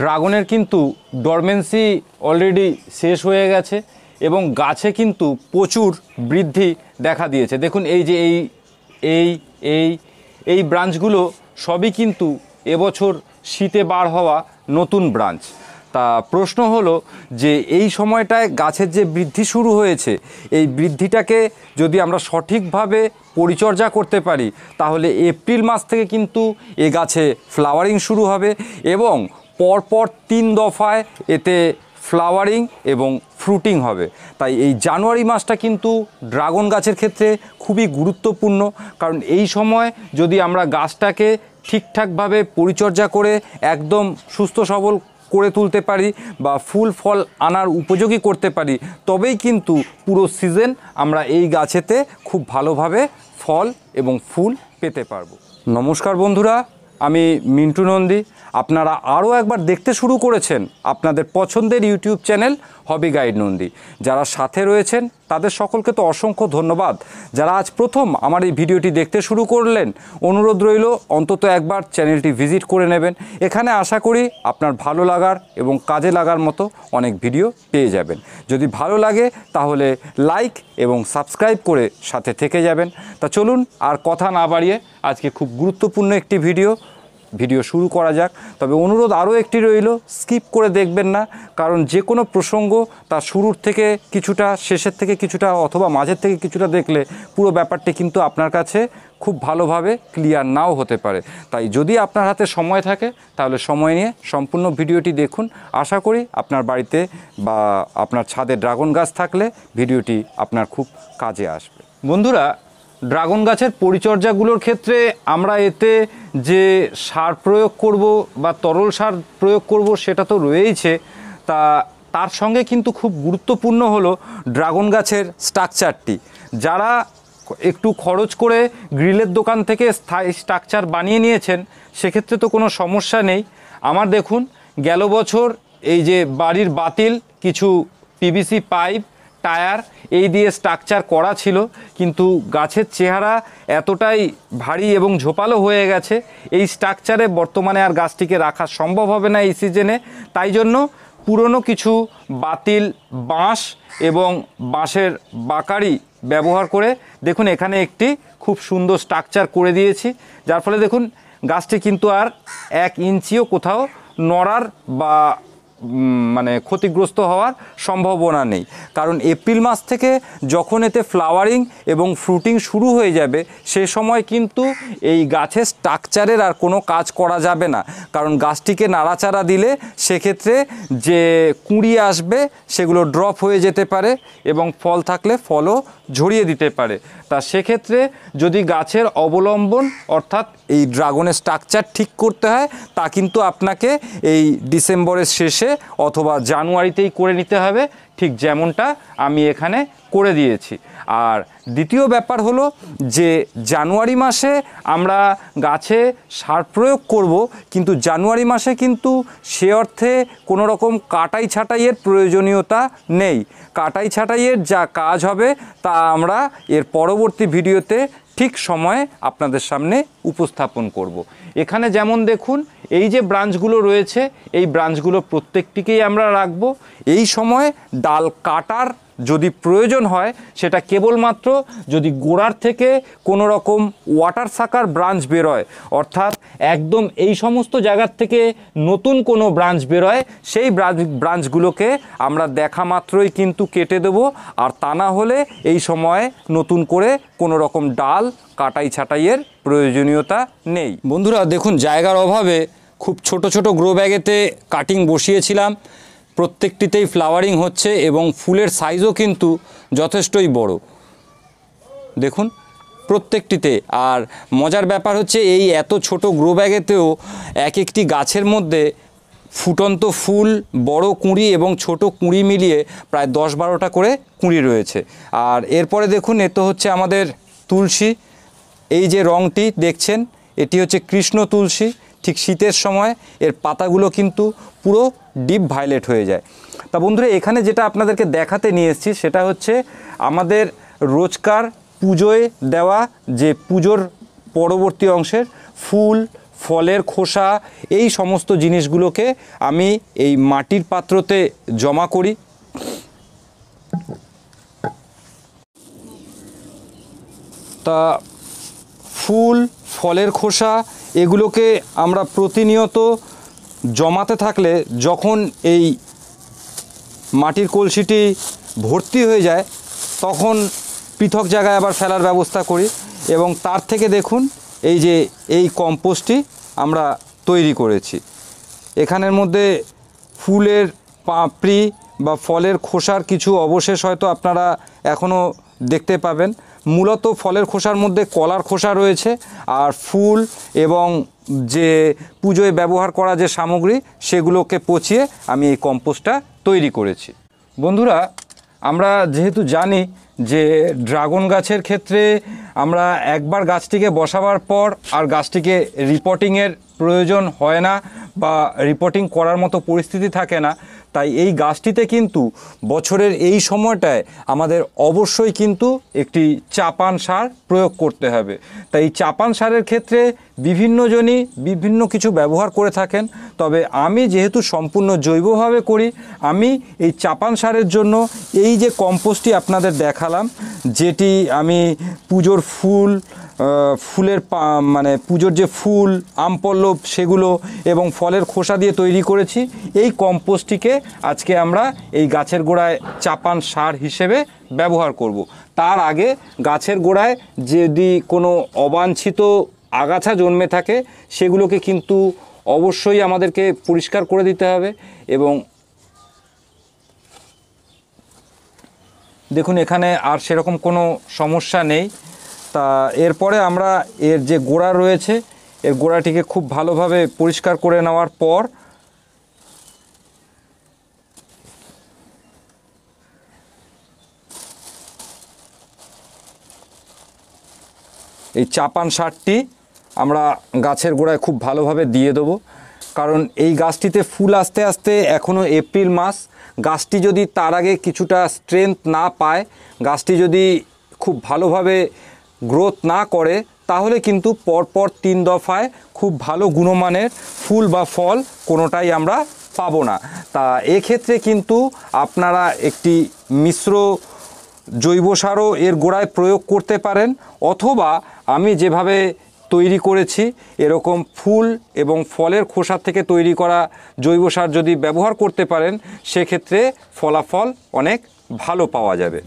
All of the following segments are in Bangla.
ড্রাগনের কিন্তু ডরমেন্সি অলরেডি শেষ হয়ে গেছে এবং গাছে কিন্তু প্রচুর বৃদ্ধি দেখা দিয়েছে দেখুন এই যে এই এই এই এই ব্রাঞ্চগুলো সবই কিন্তু এবছর শীতে বার হওয়া নতুন ব্রাঞ্চ তা প্রশ্ন হলো যে এই সময়টায় গাছের যে বৃদ্ধি শুরু হয়েছে এই বৃদ্ধিটাকে যদি আমরা সঠিকভাবে পরিচর্যা করতে পারি তাহলে এপ্রিল মাস থেকে কিন্তু এ গাছে ফ্লাওয়ারিং শুরু হবে এবং পরপর তিন দফায় এতে ফ্লাওয়ারিং এবং ফ্রুটিং হবে তাই এই জানুয়ারি মাসটা কিন্তু ড্রাগন গাছের ক্ষেত্রে খুবই গুরুত্বপূর্ণ কারণ এই সময় যদি আমরা গাছটাকে ঠিকঠাকভাবে পরিচর্যা করে একদম সুস্থ সবল করে তুলতে পারি বা ফুল ফল আনার উপযোগী করতে পারি তবেই কিন্তু পুরো সিজন আমরা এই গাছেতে খুব ভালোভাবে ফল এবং ফুল পেতে পারবো নমস্কার বন্ধুরা আমি মিন্টু নন্দী আপনারা আরও একবার দেখতে শুরু করেছেন আপনাদের পছন্দের YouTube channel hobby guide Nandi যারা সাথে রয়েছেন তাদের সকলকে তো অসংখ্য ধন্যবাদ যারা আজ প্রথম আমার এই ভিডিওটি দেখতে শুরু করলেন অনুরোধ রইল অন্তত একবার চ্যানেলটি ভিজিট করে নেবেন এখানে আশা করি আপনার ভালো লাগার এবং কাজে লাগার মতো অনেক ভিডিও পেয়ে যাবেন যদি ভালো লাগে তাহলে লাইক এবং সাবস্ক্রাইব করে সাথে থেকে যাবেন তা চলুন আর কথা না বাড়িয়ে আজকে খুব গুরুত্বপূর্ণ একটি ভিডিও ভিডিও শুরু করা যাক তবে অনুরোধ আরও একটি রইল স্কিপ করে দেখবেন না কারণ যে কোনো প্রসঙ্গ তার শুরুর থেকে কিছুটা শেষের থেকে কিছুটা অথবা মাঝের থেকে কিছুটা দেখলে পুরো ব্যাপারটি কিন্তু আপনার কাছে খুব ভালোভাবে ক্লিয়ার নাও হতে পারে তাই যদি আপনার হাতে সময় থাকে তাহলে সময় নিয়ে সম্পূর্ণ ভিডিওটি দেখুন আশা করি আপনার বাড়িতে বা আপনার ছাদে ড্রাগন গাছ থাকলে ভিডিওটি আপনার খুব কাজে আসবে বন্ধুরা ড্রাগন গাছের পরিচর্যাগুলোর ক্ষেত্রে আমরা এতে যে সার প্রয়োগ করব বা তরল সার প্রয়োগ করব সেটা তো রয়েইছে তা তার সঙ্গে কিন্তু খুব গুরুত্বপূর্ণ হলো ড্রাগন গাছের স্ট্রাকচারটি যারা একটু খরচ করে গ্রিলের দোকান থেকে স্থায়ী স্ট্রাকচার বানিয়ে নিয়েছেন সেক্ষেত্রে তো কোনো সমস্যা নেই আমার দেখুন গেল বছর এই যে বাড়ির বাতিল কিছু পিভিসি পাইপ টায়ার এই দিয়ে স্ট্রাকচার করা ছিল কিন্তু গাছের চেহারা এতটাই ভারী এবং ঝোপালো হয়ে গেছে এই স্ট্রাকচারে বর্তমানে আর গাছটিকে রাখা সম্ভব হবে না এই সিজনে তাই জন্য পুরনো কিছু বাতিল বাঁশ এবং বাঁশের বাকারি ব্যবহার করে দেখুন এখানে একটি খুব সুন্দর স্ট্রাকচার করে দিয়েছি যার ফলে দেখুন গাছটি কিন্তু আর এক ইঞ্চিও কোথাও নড়ার বা মানে ক্ষতিগ্রস্ত হওয়ার সম্ভাবনা নেই কারণ এপ্রিল মাস থেকে যখন এতে ফ্লাওয়ারিং এবং ফ্রুটিং শুরু হয়ে যাবে সে সময় কিন্তু এই গাছের স্ট্রাকচারের আর কোনো কাজ করা যাবে না কারণ গাছটিকে নাড়াচাড়া দিলে সেক্ষেত্রে যে কুঁড়ি আসবে সেগুলো ড্রপ হয়ে যেতে পারে এবং ফল থাকলে ফলও ঝরিয়ে দিতে পারে তা সেক্ষেত্রে যদি গাছের অবলম্বন অর্থাৎ এই ড্রাগনের স্ট্রাকচার ঠিক করতে হয় তা কিন্তু আপনাকে এই ডিসেম্বরের শেষে অথবা জানুয়ারিতেই করে নিতে হবে ঠিক যেমনটা আমি এখানে করে দিয়েছি আর দ্বিতীয় ব্যাপার হলো যে জানুয়ারি মাসে আমরা গাছে সার প্রয়োগ করব কিন্তু জানুয়ারি মাসে কিন্তু সে অর্থে কোনো রকম কাটাই ছাটাইয়ের প্রয়োজনীয়তা নেই কাটাই ছাটাইয়ের যা কাজ হবে তা আমরা এর পরবর্তী ভিডিওতে ঠিক সময়ে আপনাদের সামনে উপস্থাপন করব। এখানে যেমন দেখুন এই যে ব্রাঞ্চগুলো রয়েছে এই ব্রাঞ্চগুলো প্রত্যেকটিকেই আমরা রাখব এই সময় ডাল কাটার যদি প্রয়োজন হয় সেটা কেবলমাত্র যদি গোড়ার থেকে কোনো রকম ওয়াটার সাকার ব্রাঞ্চ বেরোয় অর্থাৎ একদম এই সমস্ত জায়গার থেকে নতুন কোনো ব্রাঞ্চ বেরোয় সেই ব্রাঞ্চগুলোকে আমরা দেখা মাত্রই কিন্তু কেটে দেব আর তা না হলে এই সময়ে নতুন করে কোনো রকম ডাল কাটাই ছাটাইয়ের প্রয়োজনীয়তা নেই বন্ধুরা দেখুন জায়গার অভাবে খুব ছোট ছোট গ্রো ব্যাগেতে কাটিং বসিয়েছিলাম প্রত্যেকটিতেই ফ্লাওয়ারিং হচ্ছে এবং ফুলের সাইজও কিন্তু যথেষ্টই বড় দেখুন প্রত্যেকটিতে আর মজার ব্যাপার হচ্ছে এই এত ছোট গ্রো ব্যাগেতেও এক একটি গাছের মধ্যে ফুটন্ত ফুল বড় কুঁড়ি এবং ছোট কুঁড়ি মিলিয়ে প্রায় দশ বারোটা করে কুঁড়ি রয়েছে আর এরপরে দেখুন এ তো হচ্ছে আমাদের তুলসী এই যে রংটি দেখছেন এটি হচ্ছে কৃষ্ণ তুলসী ঠিক শীতের সময় এর পাতাগুলো কিন্তু পুরো ডিপ ভায়োলেট হয়ে যায় তা বন্ধুরা এখানে যেটা আপনাদেরকে দেখাতে নিয়ে এসেছি সেটা হচ্ছে আমাদের রোজকার পুজোয় দেওয়া যে পুজোর পরবর্তী অংশের ফুল ফলের খোসা এই সমস্ত জিনিসগুলোকে আমি এই মাটির পাত্রতে জমা করি তা ফুল ফলের খোসা এগুলোকে আমরা প্রতিনিয়ত জমাতে থাকলে যখন এই মাটির কলসিটি ভর্তি হয়ে যায় তখন পৃথক জায়গায় আবার ফেলার ব্যবস্থা করি এবং তার থেকে দেখুন এই যে এই কম্পোস্টটি আমরা তৈরি করেছি এখানের মধ্যে ফুলের পাপড়ি বা ফলের খোসার কিছু অবশেষ হয়তো আপনারা এখনও দেখতে পাবেন মূলত ফলের খোসার মধ্যে কলার খোসা রয়েছে আর ফুল এবং যে পুজোয় ব্যবহার করা যে সামগ্রী সেগুলোকে পচিয়ে আমি এই কম্পোস্টটা তৈরি করেছি বন্ধুরা আমরা যেহেতু জানি যে ড্রাগন গাছের ক্ষেত্রে আমরা একবার গাছটিকে বসাবার পর আর গাছটিকে রিপোর্টিংয়ের প্রয়োজন হয় না বা রিপোর্টিং করার মতো পরিস্থিতি থাকে না তাই এই গাছটিতে কিন্তু বছরের এই সময়টায় আমাদের অবশ্যই কিন্তু একটি চাপান সার প্রয়োগ করতে হবে তাই চাপান সারের ক্ষেত্রে বিভিন্নজনই বিভিন্ন কিছু ব্যবহার করে থাকেন তবে আমি যেহেতু সম্পূর্ণ জৈবভাবে করি আমি এই চাপান সারের জন্য এই যে কম্পোস্টটি আপনাদের দেখালাম যেটি আমি পুজোর ফুল ফুলের মানে পুজোর যে ফুল আমপল্লব সেগুলো এবং ফলের খোসা দিয়ে তৈরি করেছি এই কম্পোস্টটিকে আজকে আমরা এই গাছের গোড়ায় চাপান সার হিসেবে ব্যবহার করব। তার আগে গাছের গোড়ায় যদি কোনো অবাঞ্ছিত আগাছা জন্মে থাকে সেগুলোকে কিন্তু অবশ্যই আমাদেরকে পরিষ্কার করে দিতে হবে এবং দেখুন এখানে আর সেরকম কোনো সমস্যা নেই তা এরপরে আমরা এর যে গোড়া রয়েছে এর গোড়াটিকে খুব ভালোভাবে পরিষ্কার করে নেওয়ার পর এই চাপান সারটি আমরা গাছের গোড়ায় খুব ভালোভাবে দিয়ে দেবো কারণ এই গাছটিতে ফুল আস্তে আস্তে এখনও এপ্রিল মাস গাছটি যদি তার আগে কিছুটা স্ট্রেংথ না পায় গাছটি যদি খুব ভালোভাবে গ্রোথ না করে তাহলে কিন্তু পরপর তিন দফায় খুব ভালো গুণমানের ফুল বা ফল কোনোটাই আমরা পাবো না তা এক্ষেত্রে কিন্তু আপনারা একটি মিশ্র জৈব সারও এর গোড়ায় প্রয়োগ করতে পারেন অথবা আমি যেভাবে তৈরি করেছি এরকম ফুল এবং ফলের খোসা থেকে তৈরি করা জৈব সার যদি ব্যবহার করতে পারেন সেক্ষেত্রে ফলাফল অনেক ভালো পাওয়া যাবে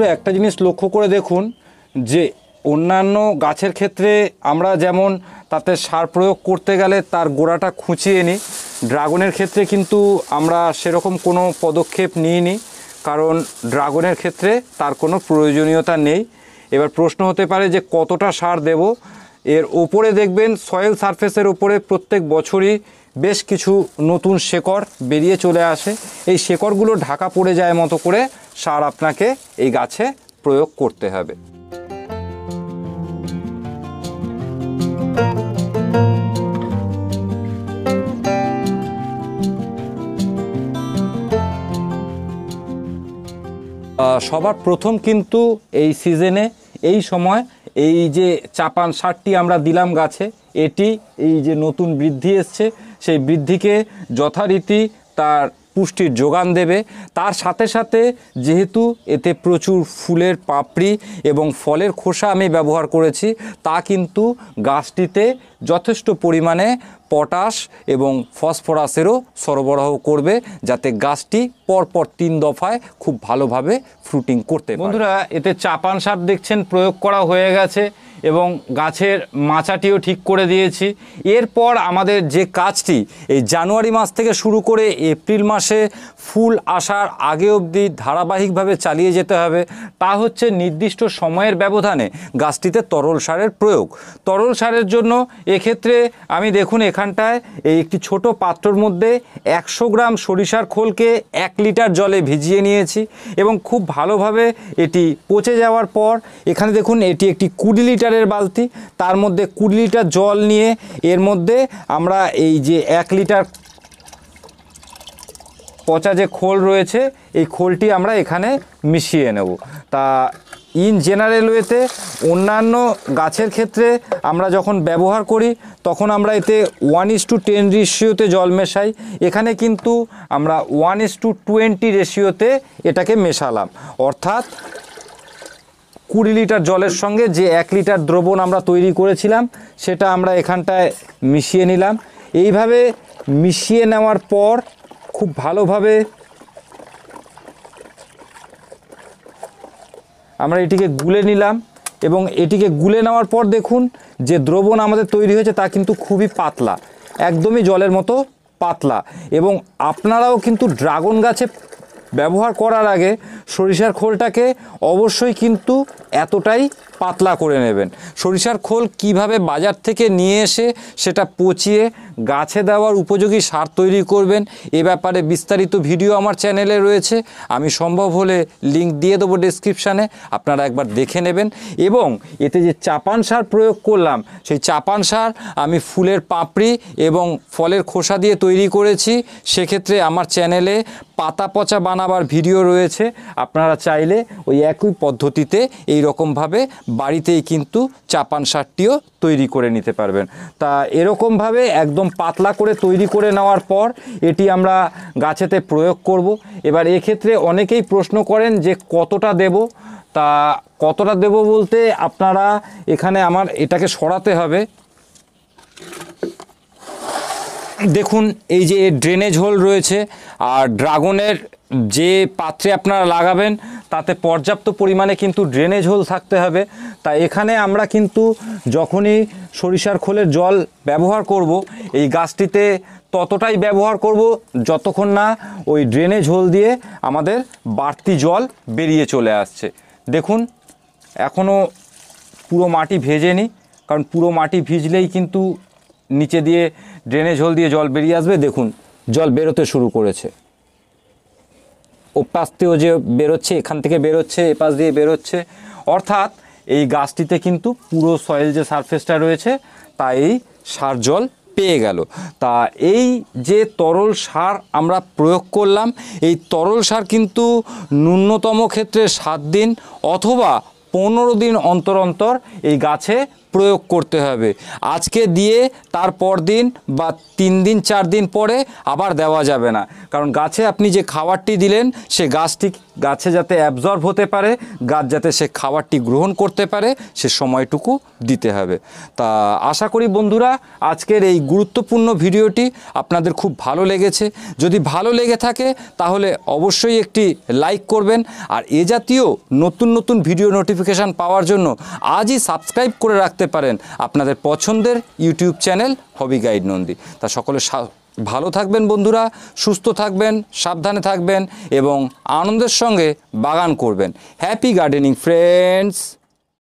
শুধু একটা জিনিস লক্ষ্য করে দেখুন যে অন্যান্য গাছের ক্ষেত্রে আমরা যেমন তাতে সার প্রয়োগ করতে গেলে তার গোড়াটা খুঁচিয়ে নিই ড্রাগনের ক্ষেত্রে কিন্তু আমরা সেরকম কোনো পদক্ষেপ নিইনি কারণ ড্রাগনের ক্ষেত্রে তার কোনো প্রয়োজনীয়তা নেই এবার প্রশ্ন হতে পারে যে কতটা সার দেব এর ওপরে দেখবেন সয়েল সারফেসের ওপরে প্রত্যেক বছরই বেশ কিছু নতুন শেকড় বেরিয়ে চলে আসে এই শেকড়গুলো ঢাকা পড়ে যায় মতো করে সার আপনাকে এই গাছে প্রয়োগ করতে হবে সবার প্রথম কিন্তু এই সিজনে এই সময় এই যে চাপান সারটি আমরা দিলাম গাছে এটি এই যে নতুন বৃদ্ধি এসছে সেই বৃদ্ধিকে যথারীতি তার পুষ্টির যোগান দেবে তার সাথে সাথে যেহেতু এতে প্রচুর ফুলের পাপড়ি এবং ফলের খোসা আমি ব্যবহার করেছি তা কিন্তু গাছটিতে যথেষ্ট পরিমাণে পটাশ এবং ফসফরাসেরও সরবরাহ করবে যাতে গাছটি পরপর তিন দফায় খুব ভালোভাবে ফ্রুটিং করতে বন্ধুরা এতে চাপান সার দেখছেন প্রয়োগ করা হয়ে গেছে এবং গাছের মাচাটিও ঠিক করে দিয়েছি এরপর আমাদের যে কাজটি এই জানুয়ারি মাস থেকে শুরু করে এপ্রিল মাসে ফুল আসার আগে অবধি ধারাবাহিকভাবে চালিয়ে যেতে হবে তা হচ্ছে নির্দিষ্ট সময়ের ব্যবধানে গাছটিতে তরল সারের প্রয়োগ তরল সারের জন্য এক্ষেত্রে আমি দেখুন এখানটায় এই একটি ছোট পাত্রর মধ্যে একশো গ্রাম সরিষার খোলকে এক লিটার জলে ভিজিয়ে নিয়েছি এবং খুব ভালোভাবে এটি পচে যাওয়ার পর এখানে দেখুন এটি একটি কুড়ি লিটার লিটারের বালতি তার মধ্যে কুড়ি লিটার জল নিয়ে এর মধ্যে আমরা এই যে এক লিটার পচা যে খোল রয়েছে এই খোলটি আমরা এখানে মিশিয়ে নেব তা ইন জেনারেল ওয়েতে অন্যান্য গাছের ক্ষেত্রে আমরা যখন ব্যবহার করি তখন আমরা এতে ওয়ান ইস টু টেন রেশিওতে জল মেশাই এখানে কিন্তু আমরা ওয়ান ইস টু টোয়েন্টি রেশিওতে এটাকে মেশালাম অর্থাৎ কুড়ি লিটার জলের সঙ্গে যে এক লিটার দ্রবণ আমরা তৈরি করেছিলাম সেটা আমরা এখানটায় মিশিয়ে নিলাম এইভাবে মিশিয়ে নেওয়ার পর খুব ভালোভাবে আমরা এটিকে গুলে নিলাম এবং এটিকে গুলে নেওয়ার পর দেখুন যে দ্রবণ আমাদের তৈরি হয়েছে তা কিন্তু খুবই পাতলা একদমই জলের মতো পাতলা এবং আপনারাও কিন্তু ড্রাগন গাছে ব্যবহার করার আগে সরিষার খোলটাকে অবশ্যই কিন্তু এতটাই পাতলা করে নেবেন সরিষার খোল কিভাবে বাজার থেকে নিয়ে এসে সেটা পচিয়ে গাছে দেওয়ার উপযোগী সার তৈরি করবেন এ ব্যাপারে বিস্তারিত ভিডিও আমার চ্যানেলে রয়েছে আমি সম্ভব হলে লিংক দিয়ে দেবো ডেসক্রিপশানে আপনারা একবার দেখে নেবেন এবং এতে যে চাপান সার প্রয়োগ করলাম সেই চাপান সার আমি ফুলের পাপড়ি এবং ফলের খোসা দিয়ে তৈরি করেছি সেক্ষেত্রে আমার চ্যানেলে পাতা পচা বানাবার ভিডিও রয়েছে আপনারা চাইলে ওই একই পদ্ধতিতে এই রকমভাবে বাড়িতেই কিন্তু চাপান সারটিও তৈরি করে নিতে পারবেন তা এরকমভাবে একদম পাতলা করে তৈরি করে নেওয়ার পর এটি আমরা গাছেতে প্রয়োগ করব এবার এক্ষেত্রে অনেকেই প্রশ্ন করেন যে কতটা দেব তা কতটা দেব বলতে আপনারা এখানে আমার এটাকে সরাতে হবে দেখুন এই যে ড্রেনেজ হোল রয়েছে আর ড্রাগনের যে পাত্রে আপনারা লাগাবেন তাতে পর্যাপ্ত পরিমাণে কিন্তু ড্রেনেজ হোল থাকতে হবে তা এখানে আমরা কিন্তু যখনই সরিষার খোলের জল ব্যবহার করব এই গাছটিতে ততটাই ব্যবহার করব যতক্ষণ না ওই ড্রেনেজ হোল দিয়ে আমাদের বাড়তি জল বেরিয়ে চলে আসছে দেখুন এখনও পুরো মাটি ভেজেনি কারণ পুরো মাটি ভিজলেই কিন্তু নিচে দিয়ে ড্রেনেজ হোল দিয়ে জল বেরিয়ে আসবে দেখুন জল বেরোতে শুরু করেছে ও পাশ দিয়েও যে বেরোচ্ছে এখান থেকে বেরোচ্ছে এ পাশ দিয়ে বেরোচ্ছে অর্থাৎ এই গাছটিতে কিন্তু পুরো সয়েল যে সারফেসটা রয়েছে তা এই সার জল পেয়ে গেল তা এই যে তরল সার আমরা প্রয়োগ করলাম এই তরল সার কিন্তু ন্যূনতম ক্ষেত্রে সাত দিন অথবা পনেরো দিন অন্তর অন্তর এই গাছে প্রয়োগ করতে হবে আজকে দিয়ে তার দিন বা তিন দিন চার দিন পরে আবার দেওয়া যাবে না কারণ গাছে আপনি যে খাবারটি দিলেন সে গাছটি গাছে যাতে অ্যাবজর্ব হতে পারে গাছ যাতে সে খাবারটি গ্রহণ করতে পারে সে সময়টুকু দিতে হবে তা আশা করি বন্ধুরা আজকের এই গুরুত্বপূর্ণ ভিডিওটি আপনাদের খুব ভালো লেগেছে যদি ভালো লেগে থাকে তাহলে অবশ্যই একটি লাইক করবেন আর এ জাতীয় নতুন নতুন ভিডিও নোটিফিকেশান পাওয়ার জন্য আজই সাবস্ক্রাইব করে রাখতে থাকতে পারেন আপনাদের পছন্দের YouTube channel hobby guide Nandi তা সকলে ভালো থাকবেন বন্ধুরা সুস্থ থাকবেন সাবধানে থাকবেন এবং আনন্দের সঙ্গে বাগান করবেন হ্যাপি গার্ডেনিং ফ্রেন্ডস